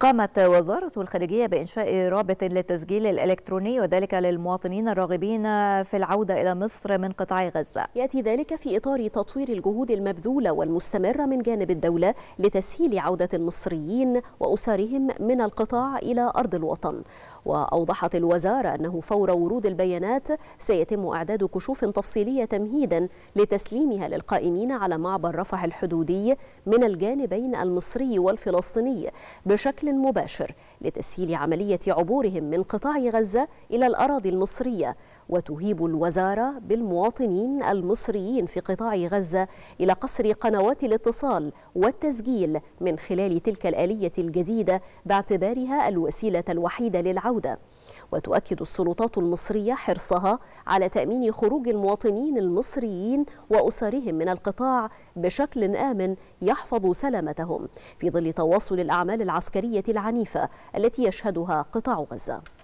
قامت وزارة الخارجية بإنشاء رابط للتسجيل الإلكتروني وذلك للمواطنين الراغبين في العودة إلى مصر من قطاع غزة يأتي ذلك في إطار تطوير الجهود المبذولة والمستمرة من جانب الدولة لتسهيل عودة المصريين وأسرهم من القطاع إلى أرض الوطن وأوضحت الوزارة أنه فور ورود البيانات سيتم إعداد كشوف تفصيلية تمهيدا لتسليمها للقائمين على معبر رفح الحدودي من الجانبين المصري والفلسطيني بشكل بشكل مباشر لتسهيل عملية عبورهم من قطاع غزة إلى الأراضي المصرية وتهيب الوزارة بالمواطنين المصريين في قطاع غزة إلى قصر قنوات الاتصال والتسجيل من خلال تلك الآلية الجديدة باعتبارها الوسيلة الوحيدة للعودة وتؤكد السلطات المصرية حرصها على تأمين خروج المواطنين المصريين وأسرهم من القطاع بشكل آمن يحفظ سلامتهم في ظل تواصل الأعمال العسكرية العنيفة التي يشهدها قطاع غزة